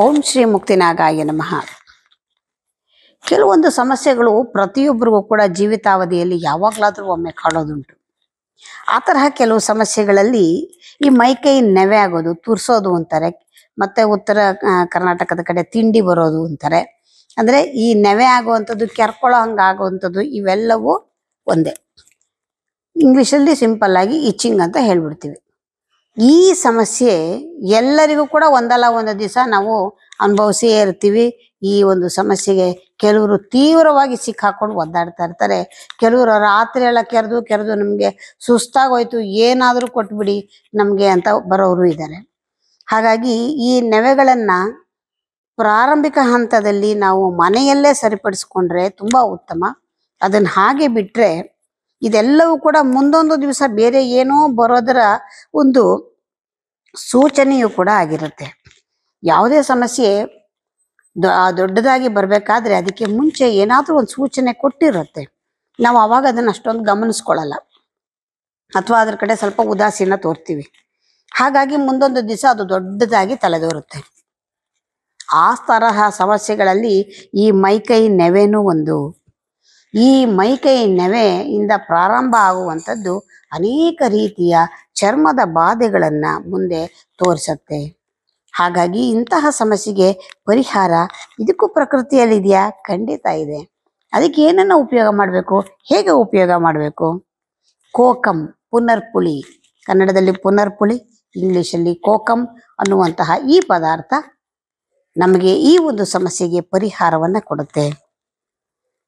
ಓಂ ಶ್ರೀ ಮುಕ್ತಿನಾಗಾಯ ನಮಃ ಕೆಲವೊಂದು ಸಮಸ್ಯೆಗಳು ಪ್ರತಿಯೊಬ್ಬರಿಗೂ ಕೂಡ ಜೀವಿತಾವಧಿಯಲ್ಲಿ ಯಾವಾಗಲಾದರೂ ಒಮ್ಮೆ ಕಾಡೋದುಂಟು ಆ ತರಹ ಕೆಲವು ಸಮಸ್ಯೆಗಳಲ್ಲಿ ಈ ಮೈಕೈ ನೆವೆ ಆಗೋದು ತುರ್ಸೋದು ಅಂತಾರೆ ಮತ್ತೆ ಉತ್ತರ ಕರ್ನಾಟಕದ ಕಡೆ ತಿಂಡಿ ಬರೋದು ಅಂತಾರೆ ಅಂದರೆ ಈ ನೆವೆ ಆಗುವಂಥದ್ದು ಕೆರ್ಕೊಳ್ಳೋ ಹಂಗೆ ಆಗುವಂಥದ್ದು ಇವೆಲ್ಲವೂ ಒಂದೇ ಇಂಗ್ಲೀಷಲ್ಲಿ ಸಿಂಪಲ್ ಆಗಿ ಇಚ್ಚಿಂಗ್ ಅಂತ ಹೇಳ್ಬಿಡ್ತೀವಿ ಈ ಸಮಸ್ಯೆ ಎಲ್ಲರಿಗೂ ಕೂಡ ಒಂದಲ್ಲ ಒಂದು ದಿವಸ ನಾವು ಅನುಭವಿಸಿಯೇ ಇರ್ತೀವಿ ಈ ಒಂದು ಸಮಸ್ಯೆಗೆ ಕೆಲವರು ತೀವ್ರವಾಗಿ ಸಿಕ್ಕಾಕೊಂಡು ಒದ್ದಾಡ್ತಾ ಇರ್ತಾರೆ ಕೆಲವರು ರಾತ್ರಿ ಎಲ್ಲ ಕೆರೆದು ಕೆರೆದು ನಮಗೆ ಸುಸ್ತಾಗೋಯ್ತು ಏನಾದರೂ ಕೊಟ್ಬಿಡಿ ನಮಗೆ ಅಂತ ಬರೋರು ಇದ್ದಾರೆ ಹಾಗಾಗಿ ಈ ನೆವೆಗಳನ್ನು ಪ್ರಾರಂಭಿಕ ಹಂತದಲ್ಲಿ ನಾವು ಮನೆಯಲ್ಲೇ ಸರಿಪಡಿಸ್ಕೊಂಡ್ರೆ ತುಂಬ ಉತ್ತಮ ಅದನ್ನು ಹಾಗೆ ಬಿಟ್ಟರೆ ಇದೆಲ್ಲವೂ ಕೂಡ ಮುಂದೊಂದು ದಿವಸ ಬೇರೆ ಏನೋ ಬರೋದರ ಒಂದು ಸೂಚನೆಯೂ ಕೂಡ ಆಗಿರುತ್ತೆ ಯಾವುದೇ ಸಮಸ್ಯೆ ದೊಡ್ಡದಾಗಿ ಬರಬೇಕಾದ್ರೆ ಅದಕ್ಕೆ ಮುಂಚೆ ಏನಾದರೂ ಒಂದು ಸೂಚನೆ ಕೊಟ್ಟಿರುತ್ತೆ ನಾವು ಅವಾಗ ಅದನ್ನು ಅಷ್ಟೊಂದು ಗಮನಿಸ್ಕೊಳ್ಳಲ್ಲ ಅಥವಾ ಅದ್ರ ಕಡೆ ಸ್ವಲ್ಪ ಉದಾಸೀನ ತೋರ್ತೀವಿ ಹಾಗಾಗಿ ಮುಂದೊಂದು ದಿವಸ ಅದು ದೊಡ್ಡದಾಗಿ ತಲೆದೋರುತ್ತೆ ಆ ತರಹ ಸಮಸ್ಯೆಗಳಲ್ಲಿ ಈ ಮೈಕೈ ನೆವೆನೂ ಒಂದು ಈ ಮೈಕೈ ಇಂದ ಪ್ರಾರಂಭ ಆಗುವಂಥದ್ದು ಅನೇಕ ರೀತಿಯ ಚರ್ಮದ ಬಾಧೆಗಳನ್ನು ಮುಂದೆ ತೋರಿಸುತ್ತೆ ಹಾಗಾಗಿ ಇಂತಹ ಸಮಸ್ಯೆಗೆ ಪರಿಹಾರ ಇದಕ್ಕೂ ಪ್ರಕೃತಿಯಲ್ಲಿದೆಯಾ ಖಂಡಿತ ಇದೆ ಅದಕ್ಕೆ ಏನನ್ನು ಉಪಯೋಗ ಮಾಡಬೇಕು ಹೇಗೆ ಉಪಯೋಗ ಮಾಡಬೇಕು ಕೋಕಂ ಪುನರ್ಪುಳಿ ಕನ್ನಡದಲ್ಲಿ ಪುನರ್ಪುಳಿ ಇಂಗ್ಲೀಷಲ್ಲಿ ಕೋಕಂ ಅನ್ನುವಂತಹ ಈ ಪದಾರ್ಥ ನಮಗೆ ಈ ಒಂದು ಸಮಸ್ಯೆಗೆ ಪರಿಹಾರವನ್ನು ಕೊಡುತ್ತೆ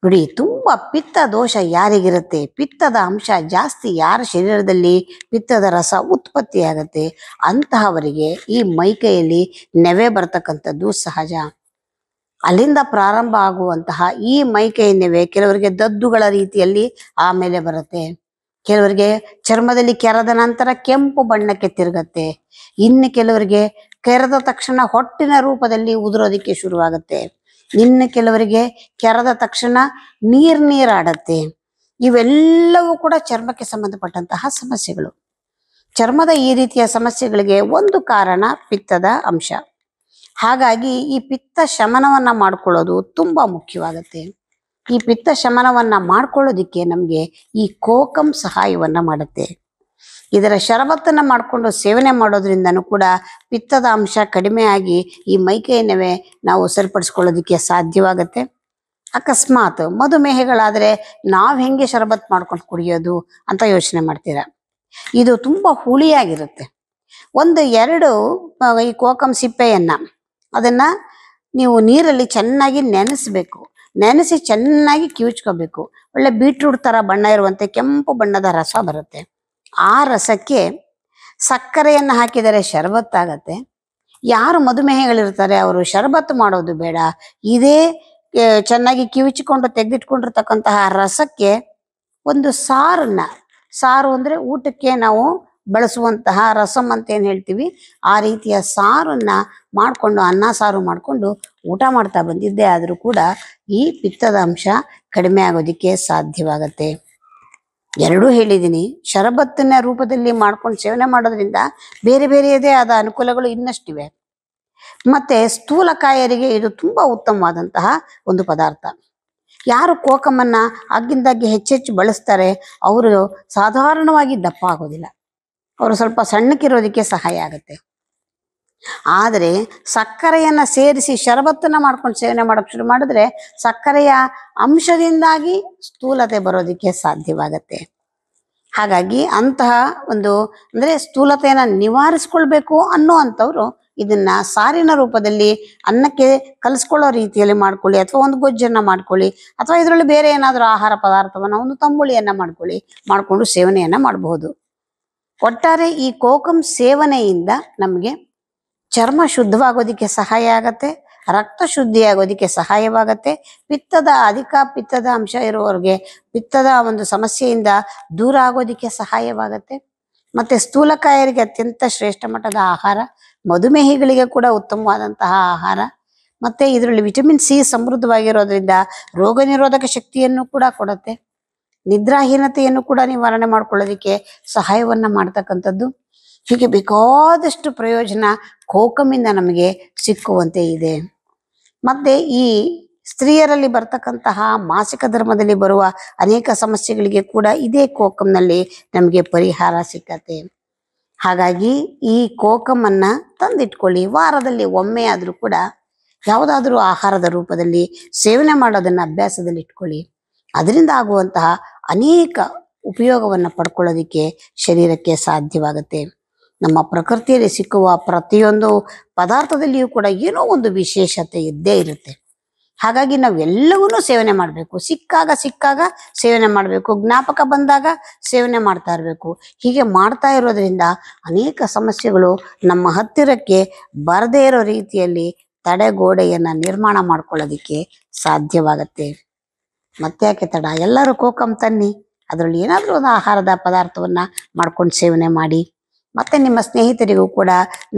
ನೋಡಿ ತುಂಬ ಪಿತ್ತ ದೋಷ ಯಾರಿಗಿರುತ್ತೆ ಪಿತ್ತದ ಅಂಶ ಜಾಸ್ತಿ ಯಾರ ಶರೀರದಲ್ಲಿ ಪಿತ್ತದ ರಸ ಉತ್ಪತ್ತಿಯಾಗತ್ತೆ ಅಂತಹವರಿಗೆ ಈ ಮೈಕೈಯಲ್ಲಿ ನೆವೆ ಬರತಕ್ಕಂಥದ್ದು ಸಹಜ ಅಲ್ಲಿಂದ ಪ್ರಾರಂಭ ಆಗುವಂತಹ ಈ ಮೈಕೈ ನೆವೆ ಕೆಲವರಿಗೆ ದದ್ದುಗಳ ರೀತಿಯಲ್ಲಿ ಆಮೇಲೆ ಬರುತ್ತೆ ಕೆಲವರಿಗೆ ಚರ್ಮದಲ್ಲಿ ಕೆರದ ನಂತರ ಕೆಂಪು ಬಣ್ಣಕ್ಕೆ ತಿರುಗತ್ತೆ ಇನ್ನು ಕೆಲವರಿಗೆ ಕೆರೆದ ತಕ್ಷಣ ಹೊಟ್ಟಿನ ರೂಪದಲ್ಲಿ ಉದುರೋದಕ್ಕೆ ಶುರುವಾಗುತ್ತೆ ಇನ್ನು ಕೆಲವರಿಗೆ ಕೆರದ ತಕ್ಷಣ ನೀರ್ ನೀರಾಡತ್ತೆ ಇವೆಲ್ಲವೂ ಕೂಡ ಚರ್ಮಕ್ಕೆ ಸಂಬಂಧಪಟ್ಟಂತಹ ಸಮಸ್ಯೆಗಳು ಚರ್ಮದ ಈ ರೀತಿಯ ಸಮಸ್ಯೆಗಳಿಗೆ ಒಂದು ಕಾರಣ ಪಿತ್ತದ ಅಂಶ ಹಾಗಾಗಿ ಈ ಪಿತ್ತ ಶಮನವನ್ನ ಮಾಡ್ಕೊಳ್ಳೋದು ತುಂಬಾ ಮುಖ್ಯವಾಗತ್ತೆ ಈ ಪಿತ್ತ ಶಮನವನ್ನ ಮಾಡ್ಕೊಳ್ಳೋದಿಕ್ಕೆ ನಮಗೆ ಈ ಕೋಕಂ ಸಹಾಯವನ್ನ ಮಾಡುತ್ತೆ ಇದರ ಶರಬತ್ತನ್ನು ಮಾಡಿಕೊಂಡು ಸೇವನೆ ಮಾಡೋದ್ರಿಂದನೂ ಕೂಡ ಪಿತ್ತದ ಅಂಶ ಕಡಿಮೆಯಾಗಿ ಈ ಮೈಕೈನವೇ ನಾವು ಸರಿಪಡಿಸ್ಕೊಳ್ಳೋದಕ್ಕೆ ಸಾಧ್ಯವಾಗುತ್ತೆ ಅಕಸ್ಮಾತ್ ಮಧುಮೇಹಗಳಾದರೆ ನಾವು ಹೆಂಗೆ ಶರಬತ್ ಮಾಡ್ಕೊಂಡು ಕುಡಿಯೋದು ಅಂತ ಯೋಚನೆ ಮಾಡ್ತೀರಾ ಇದು ತುಂಬ ಹುಳಿಯಾಗಿರುತ್ತೆ ಒಂದು ಎರಡು ಈ ಕೋಕಂ ಸಿಪ್ಪೆಯನ್ನು ಅದನ್ನು ನೀವು ನೀರಲ್ಲಿ ಚೆನ್ನಾಗಿ ನೆನೆಸಬೇಕು ನೆನೆಸಿ ಚೆನ್ನಾಗಿ ಕಿವುಚ್ಕೋಬೇಕು ಒಳ್ಳೆ ಬೀಟ್ರೂಟ್ ಥರ ಬಣ್ಣ ಇರುವಂತೆ ಕೆಂಪು ಬಣ್ಣದ ರಸ ಬರುತ್ತೆ ಆ ರಸಕ್ಕೆ ಸಕ್ಕರೆಯನ್ನು ಹಾಕಿದರೆ ಶರಬತ್ತಾಗತ್ತೆ ಯಾರು ಮಧುಮೇಹಗಳಿರ್ತಾರೆ ಅವರು ಶರಬತ್ತು ಮಾಡೋದು ಬೇಡ ಇದೇ ಚೆನ್ನಾಗಿ ಕಿವಿಚಿಕೊಂಡು ತೆಗೆದಿಟ್ಕೊಂಡಿರ್ತಕ್ಕಂತಹ ರಸಕ್ಕೆ ಒಂದು ಸಾರನ್ನ ಸಾರು ಅಂದರೆ ಊಟಕ್ಕೆ ನಾವು ಬಳಸುವಂತಹ ರಸಂ ಅಂತ ಏನು ಹೇಳ್ತೀವಿ ಆ ರೀತಿಯ ಸಾರನ್ನ ಮಾಡಿಕೊಂಡು ಅನ್ನ ಸಾರು ಮಾಡಿಕೊಂಡು ಊಟ ಮಾಡ್ತಾ ಬಂದಿದ್ದೆ ಆದರೂ ಕೂಡ ಈ ಪಿತ್ತದ ಅಂಶ ಕಡಿಮೆ ಆಗೋದಿಕ್ಕೆ ಸಾಧ್ಯವಾಗತ್ತೆ ಎರಡೂ ಹೇಳಿದ್ದೀನಿ ಶರಬತ್ತಿನ ರೂಪದಲ್ಲಿ ಮಾಡ್ಕೊಂಡು ಸೇವನೆ ಮಾಡೋದ್ರಿಂದ ಬೇರೆ ಬೇರೆಯದೇ ಆದ ಅನುಕೂಲಗಳು ಇನ್ನಷ್ಟಿವೆ ಮತ್ತೆ ಸ್ಥೂಲಕಾಯರಿಗೆ ಇದು ತುಂಬಾ ಉತ್ತಮವಾದಂತಹ ಒಂದು ಪದಾರ್ಥ ಯಾರು ಕೋಕಮನ್ನ ಆಗಿಂದಾಗಿ ಹೆಚ್ಚೆಚ್ಚು ಬಳಸ್ತಾರೆ ಅವರು ಸಾಧಾರಣವಾಗಿ ದಪ್ಪ ಆಗೋದಿಲ್ಲ ಅವರು ಸ್ವಲ್ಪ ಸಣ್ಣಕ್ಕಿರೋದಕ್ಕೆ ಸಹಾಯ ಆಗುತ್ತೆ ಆದರೆ ಸಕ್ಕರೆಯನ್ನು ಸೇರಿಸಿ ಶರಬತ್ತನ್ನು ಮಾಡ್ಕೊಂಡು ಸೇವನೆ ಮಾಡೋಕ್ಕೆ ಶುರು ಮಾಡಿದ್ರೆ ಸಕ್ಕರೆಯ ಅಂಶದಿಂದಾಗಿ ಸ್ಥೂಲತೆ ಬರೋದಕ್ಕೆ ಸಾಧ್ಯವಾಗತ್ತೆ ಹಾಗಾಗಿ ಅಂತಹ ಒಂದು ಅಂದರೆ ಸ್ಥೂಲತೆಯನ್ನು ನಿವಾರಿಸ್ಕೊಳ್ಬೇಕು ಅನ್ನೋ ಅಂಥವ್ರು ಇದನ್ನ ಸಾರಿನ ರೂಪದಲ್ಲಿ ಅನ್ನಕ್ಕೆ ಕಲಿಸ್ಕೊಳ್ಳೋ ರೀತಿಯಲ್ಲಿ ಮಾಡ್ಕೊಳ್ಳಿ ಅಥವಾ ಒಂದು ಗೊಜ್ಜನ್ನು ಮಾಡ್ಕೊಳ್ಳಿ ಅಥವಾ ಇದರಲ್ಲಿ ಬೇರೆ ಏನಾದರೂ ಆಹಾರ ಪದಾರ್ಥವನ್ನು ಒಂದು ತಂಬುಳಿಯನ್ನ ಮಾಡ್ಕೊಳ್ಳಿ ಮಾಡಿಕೊಂಡು ಸೇವನೆಯನ್ನು ಮಾಡಬಹುದು ಒಟ್ಟಾರೆ ಈ ಕೋಕಂ ಸೇವನೆಯಿಂದ ನಮಗೆ ಚರ್ಮ ಶುದ್ಧವಾಗೋದಕ್ಕೆ ಸಹಾಯ ಆಗತ್ತೆ ರಕ್ತ ಶುದ್ಧಿ ಆಗೋದಕ್ಕೆ ಸಹಾಯವಾಗತ್ತೆ ಪಿತ್ತದ ಅಧಿಕ ಪಿತ್ತದ ಅಂಶ ಇರುವವರಿಗೆ ಪಿತ್ತದ ಒಂದು ಸಮಸ್ಯೆಯಿಂದ ದೂರ ಆಗೋದಕ್ಕೆ ಸಹಾಯವಾಗತ್ತೆ ಮತ್ತೆ ಸ್ಥೂಲಕಾಯರಿಗೆ ಅತ್ಯಂತ ಶ್ರೇಷ್ಠ ಮಟ್ಟದ ಆಹಾರ ಮಧುಮೇಹಿಗಳಿಗೆ ಕೂಡ ಉತ್ತಮವಾದಂತಹ ಆಹಾರ ಮತ್ತೆ ಇದರಲ್ಲಿ ವಿಟಮಿನ್ ಸಿ ಸಮೃದ್ಧವಾಗಿರೋದ್ರಿಂದ ರೋಗ ನಿರೋಧಕ ಶಕ್ತಿಯನ್ನು ಕೂಡ ಕೊಡುತ್ತೆ ನಿದ್ರಾಹೀನತೆಯನ್ನು ಕೂಡ ನಿವಾರಣೆ ಮಾಡ್ಕೊಳ್ಳೋದಕ್ಕೆ ಸಹಾಯವನ್ನ ಮಾಡ್ತಕ್ಕಂಥದ್ದು ಹೀಗೆ ಬೇಕಾದಷ್ಟು ಪ್ರಯೋಜನ ಕೋಕಮಿಂದ ನಮಗೆ ಸಿಕ್ಕುವಂತೆ ಇದೆ ಮತ್ತೆ ಈ ಸ್ತ್ರೀಯರಲ್ಲಿ ಬರ್ತಕ್ಕಂತಹ ಮಾಸಿಕ ಧರ್ಮದಲ್ಲಿ ಬರುವ ಅನೇಕ ಸಮಸ್ಯೆಗಳಿಗೆ ಕೂಡ ಇದೇ ಕೋಕಂನಲ್ಲಿ ನಮಗೆ ಪರಿಹಾರ ಸಿಕ್ಕತ್ತೆ ಹಾಗಾಗಿ ಈ ಕೋಕಮನ್ನ ತಂದಿಟ್ಕೊಳ್ಳಿ ವಾರದಲ್ಲಿ ಒಮ್ಮೆ ಆದರೂ ಕೂಡ ಯಾವುದಾದ್ರೂ ಆಹಾರದ ರೂಪದಲ್ಲಿ ಸೇವನೆ ಮಾಡೋದನ್ನು ಅಭ್ಯಾಸದಲ್ಲಿ ಇಟ್ಕೊಳ್ಳಿ ಅದರಿಂದ ಆಗುವಂತಹ ಅನೇಕ ಉಪಯೋಗವನ್ನು ಪಡ್ಕೊಳ್ಳೋದಕ್ಕೆ ಶರೀರಕ್ಕೆ ಸಾಧ್ಯವಾಗುತ್ತೆ ನಮ್ಮ ಪ್ರಕೃತಿಯಲ್ಲಿ ಸಿಕ್ಕುವ ಪ್ರತಿಯೊಂದು ಪದಾರ್ಥದಲ್ಲಿಯೂ ಕೂಡ ಏನೋ ಒಂದು ವಿಶೇಷತೆ ಇದ್ದೇ ಇರುತ್ತೆ ಹಾಗಾಗಿ ನಾವೆಲ್ಲವನ್ನು ಸೇವನೆ ಮಾಡಬೇಕು ಸಿಕ್ಕಾಗ ಸಿಕ್ಕಾಗ ಸೇವನೆ ಮಾಡಬೇಕು ಜ್ಞಾಪಕ ಬಂದಾಗ ಸೇವನೆ ಮಾಡ್ತಾ ಇರಬೇಕು ಹೀಗೆ ಮಾಡ್ತಾ ಇರೋದ್ರಿಂದ ಅನೇಕ ಸಮಸ್ಯೆಗಳು ನಮ್ಮ ಹತ್ತಿರಕ್ಕೆ ಬರದೇ ಇರೋ ರೀತಿಯಲ್ಲಿ ತಡೆಗೋಡೆಯನ್ನು ನಿರ್ಮಾಣ ಮಾಡ್ಕೊಳ್ಳೋದಕ್ಕೆ ಸಾಧ್ಯವಾಗುತ್ತೆ ಮತ್ತೆ ಯಾಕೆ ತಡ ಎಲ್ಲರೂ ಕೋಕಂ ತನ್ನಿ ಅದರಲ್ಲಿ ಏನಾದರೂ ಒಂದು ಆಹಾರದ ಪದಾರ್ಥವನ್ನು ಮಾಡ್ಕೊಂಡು ಸೇವನೆ ಮಾಡಿ ಮತ್ತೆ ನಿಮ್ಮ ಸ್ನೇಹಿತರಿಗೂ ಕೂಡ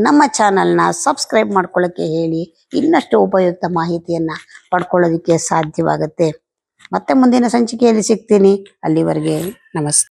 ನಮ್ಮ ಚಾನಲ್ನ ಸಬ್ಸ್ಕ್ರೈಬ್ ಮಾಡ್ಕೊಳ್ಳೋಕ್ಕೆ ಹೇಳಿ ಇನ್ನಷ್ಟು ಉಪಯುಕ್ತ ಮಾಹಿತಿಯನ್ನು ಪಡ್ಕೊಳ್ಳೋದಕ್ಕೆ ಸಾಧ್ಯವಾಗುತ್ತೆ ಮತ್ತೆ ಮುಂದಿನ ಸಂಚಿಕೆಯಲ್ಲಿ ಸಿಗ್ತೀನಿ ಅಲ್ಲಿವರೆಗೆ ನಮಸ್ತೆ